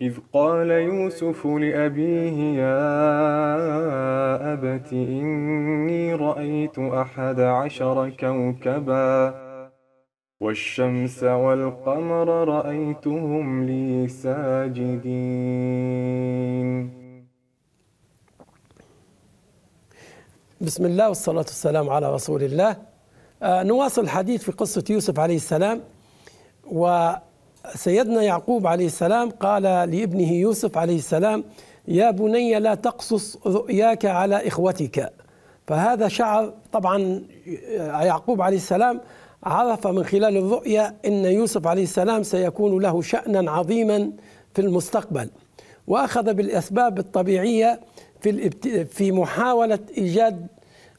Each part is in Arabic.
إذ قال يوسف لأبيه يا أبت إني رأيت أحد عشر كوكبا والشمس والقمر رأيتهم لي ساجدين بسم الله والصلاة والسلام على رسول الله آه، نواصل الحديث في قصة يوسف عليه السلام و سيدنا يعقوب عليه السلام قال لابنه يوسف عليه السلام يا بني لا تقصص رؤياك على إخوتك فهذا شعر طبعا آه، يعقوب عليه السلام عرف من خلال الرؤيا أن يوسف عليه السلام سيكون له شأنا عظيما في المستقبل وأخذ بالأسباب الطبيعية في, في محاولة إيجاد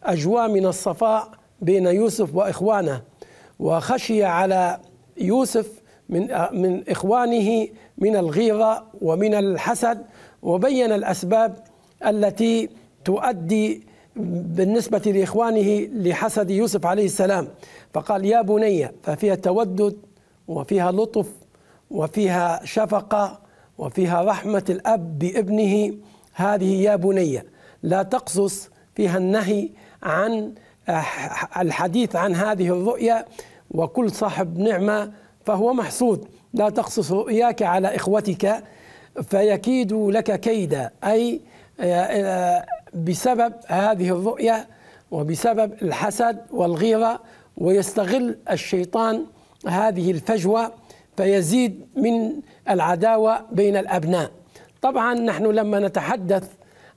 أجواء من الصفاء بين يوسف وإخوانه وخشي على يوسف من من اخوانه من الغيظه ومن الحسد وبين الاسباب التي تؤدي بالنسبه لاخوانه لحسد يوسف عليه السلام فقال يا بني ففيها تودد وفيها لطف وفيها شفقه وفيها رحمه الاب بابنه هذه يا بني لا تقصص فيها النهي عن آه، الحديث عن هذه الرؤيا وكل صاحب نعمه فهو محسود لا تقصص رؤياك على إخوتك فيكيدوا لك كيدا أي آه، آه، بسبب هذه الرؤية وبسبب الحسد والغيرة ويستغل الشيطان هذه الفجوة فيزيد من العداوة بين الأبناء طبعا نحن لما نتحدث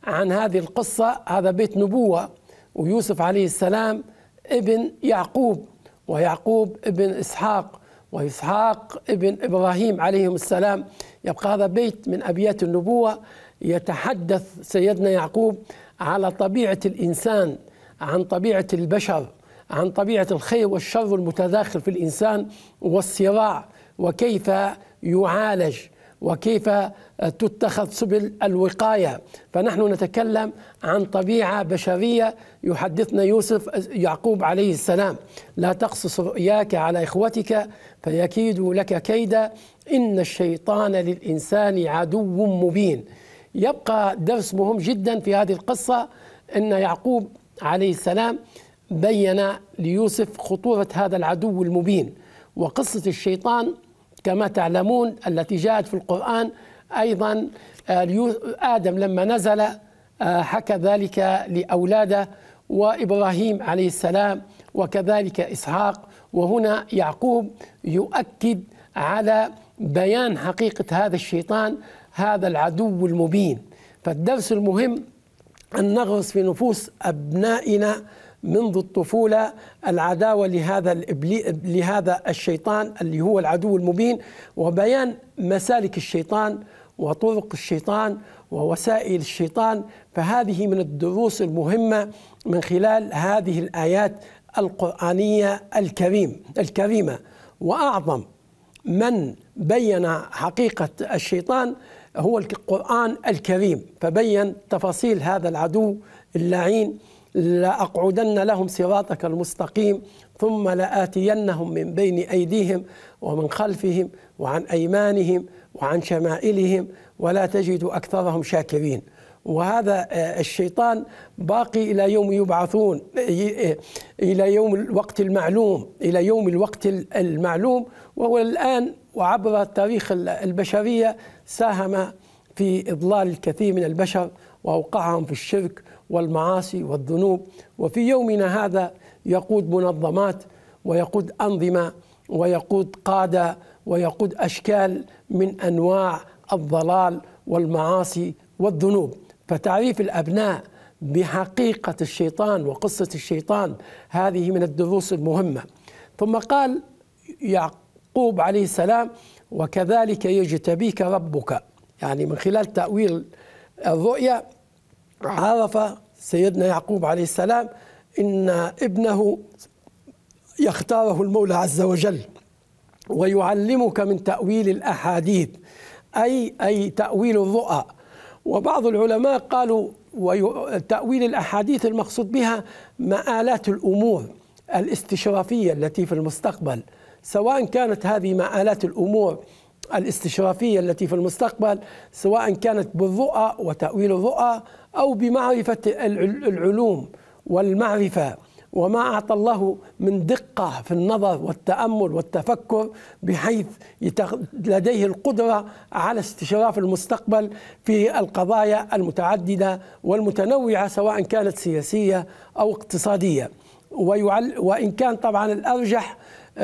عن هذه القصة هذا بيت نبوة ويوسف عليه السلام ابن يعقوب ويعقوب ابن إسحاق وإسحاق ابن إبراهيم عليهم السلام يبقى هذا بيت من أبيات النبوة يتحدث سيدنا يعقوب على طبيعة الإنسان عن طبيعة البشر عن طبيعة الخير والشر المتداخل في الإنسان والصراع وكيف يعالج وكيف تتخذ سبل الوقايه فنحن نتكلم عن طبيعه بشريه يحدثنا يوسف يعقوب عليه السلام لا تقصص رؤياك على اخوتك فيكيدوا لك كيدا ان الشيطان للانسان عدو مبين يبقى درس مهم جدا في هذه القصه ان يعقوب عليه السلام بين ليوسف خطوره هذا العدو المبين وقصه الشيطان كما تعلمون التي جاءت في القرآن أيضا آه، آدم لما نزل آه، حكى ذلك لأولاده وإبراهيم عليه السلام وكذلك إسحاق وهنا يعقوب يؤكد على بيان حقيقة هذا الشيطان هذا العدو المبين فالدرس المهم أن نغرس في نفوس أبنائنا منذ الطفولة العداوة لهذا لهذا الشيطان اللي هو العدو المبين وبيان مسالك الشيطان وطرق الشيطان ووسائل الشيطان فهذه من الدروس المهمة من خلال هذه الآيات القرآنية الكريم الكريمة وأعظم من بين حقيقة الشيطان هو القرآن الكريم فبين تفاصيل هذا العدو اللعين لأقعدن لهم صراطك المستقيم ثم لآتينهم من بين أيديهم ومن خلفهم وعن أيمانهم وعن شمائلهم ولا تجد أكثرهم شاكرين وهذا آه، الشيطان باقي إلى يوم يبعثون إلى يوم الوقت المعلوم إلى يوم الوقت المعلوم وهو الآن وعبر تاريخ البشرية ساهم في إضلال الكثير من البشر وأوقعهم في الشرك والمعاصي والذنوب وفي يومنا هذا يقود منظمات ويقود أنظمة ويقود قادة ويقود أشكال من أنواع الضلال والمعاصي والذنوب فتعريف الأبناء بحقيقة الشيطان وقصة الشيطان هذه من الدروس المهمة ثم قال يعقوب عليه السلام وكذلك يجتبيك ربك يعني من خلال تأويل الرؤيا عرف سيدنا يعقوب عليه السلام ان ابنه يختاره المولى عز وجل ويعلمك من تاويل الاحاديث اي اي تاويل الرؤى وبعض العلماء قالوا تاويل الاحاديث المقصود بها مآلات الامور الاستشرافيه التي في المستقبل سواء كانت هذه مآلات الامور الاستشرافية التي في المستقبل سواء كانت بالرؤى وتأويل الرؤى أو بمعرفة العلوم والمعرفة وما أعطى الله من دقة في النظر والتأمل والتفكر بحيث لديه القدرة على استشراف المستقبل في القضايا المتعددة والمتنوعة سواء كانت سياسية أو اقتصادية وإن كان طبعا الأرجح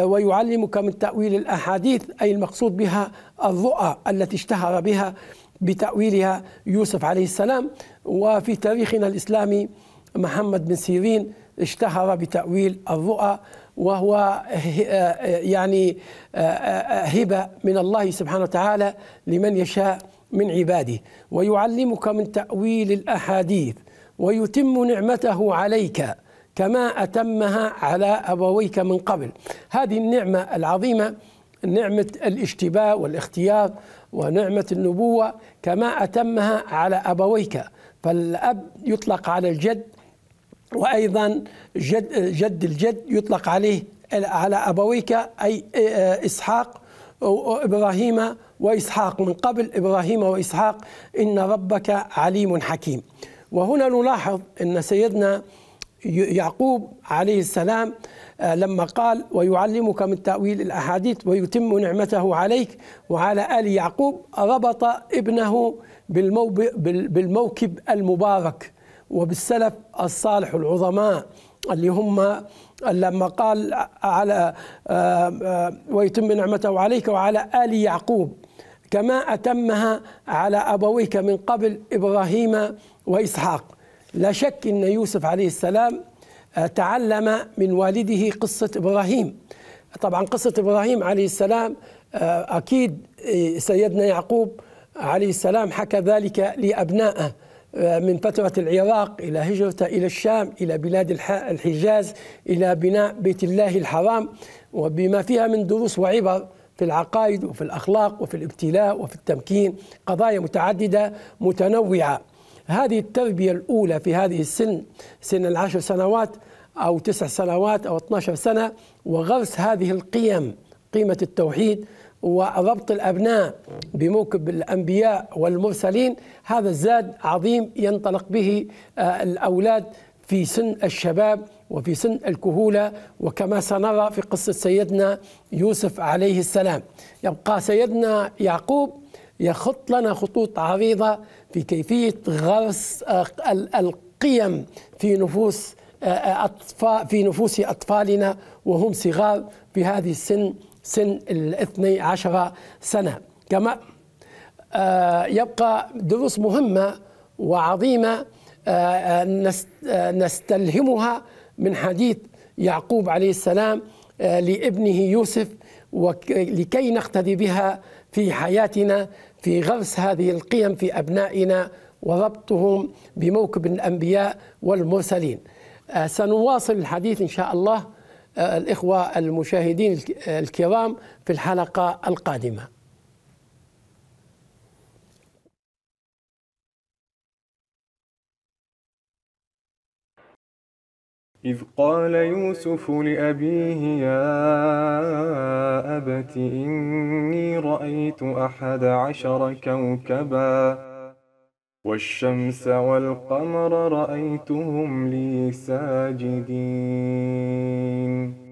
ويعلمك من تأويل الأحاديث أي المقصود بها الرؤى التي اشتهر بها بتأويلها يوسف عليه السلام وفي تاريخنا الإسلامي محمد بن سيرين اشتهر بتأويل الرؤى وهو يعني هبة من الله سبحانه وتعالى لمن يشاء من عباده ويعلمك من تأويل الأحاديث ويتم نعمته عليك كما أتمها على أبويك من قبل هذه النعمة العظيمة نعمة الاشتباه والاختيار ونعمة النبوة كما أتمها على أبويك فالأب يطلق على الجد وأيضا جد, جد الجد يطلق عليه على أبويك أي إسحاق وإبراهيم وإسحاق من قبل إبراهيم وإسحاق إن ربك عليم حكيم وهنا نلاحظ أن سيدنا يعقوب عليه السلام آه، لما قال ويعلمك من تأويل الأحاديث ويتم نعمته عليك وعلى آل يعقوب ربط ابنه بالموكب المبارك وبالسلف الصالح العظماء اللي هم لما قال على آه، آه، ويتم نعمته عليك وعلى آل يعقوب كما أتمها على أبويك من قبل إبراهيم وإسحاق لا شك أن يوسف عليه السلام آه، تعلم من والده قصة إبراهيم طبعا قصة إبراهيم عليه السلام آه، أكيد آه، سيدنا يعقوب عليه السلام حكى ذلك لأبنائه من فترة العراق إلى هجرته إلى الشام إلى بلاد الحجاز إلى بناء بيت الله الحرام وبما فيها من دروس وعبر في العقائد وفي الأخلاق وفي الابتلاء وفي التمكين قضايا متعددة متنوعة هذه التربية الأولى في هذه السن سن العشر سنوات أو تسع سنوات أو 12 سنة وغرس هذه القيم قيمة التوحيد وربط الأبناء بموكب الأنبياء والمرسلين هذا الزاد عظيم ينطلق به آه، الأولاد في سن الشباب وفي سن الكهولة وكما سنرى في قصة سيدنا يوسف عليه السلام يبقى سيدنا يعقوب يخط لنا خطوط عريضة في كيفية غرس آه، القيم في نفوس آه، آه، أطفال في نفوس أطفالنا وهم صغار في هذه السن سن الاثني عشر سنة كما يبقى دروس مهمة وعظيمة نستلهمها من حديث يعقوب عليه السلام لابنه يوسف ولكي نقتدي بها في حياتنا في غرس هذه القيم في أبنائنا وربطهم بموكب الأنبياء والمرسلين آه، سنواصل الحديث إن شاء الله آه، الإخوة المشاهدين الكرام في الحلقة القادمة إذ قال يوسف لأبيه يا أبت إني رأيت أحد عشر كوكبا والشمس والقمر رأيتهم لي ساجدين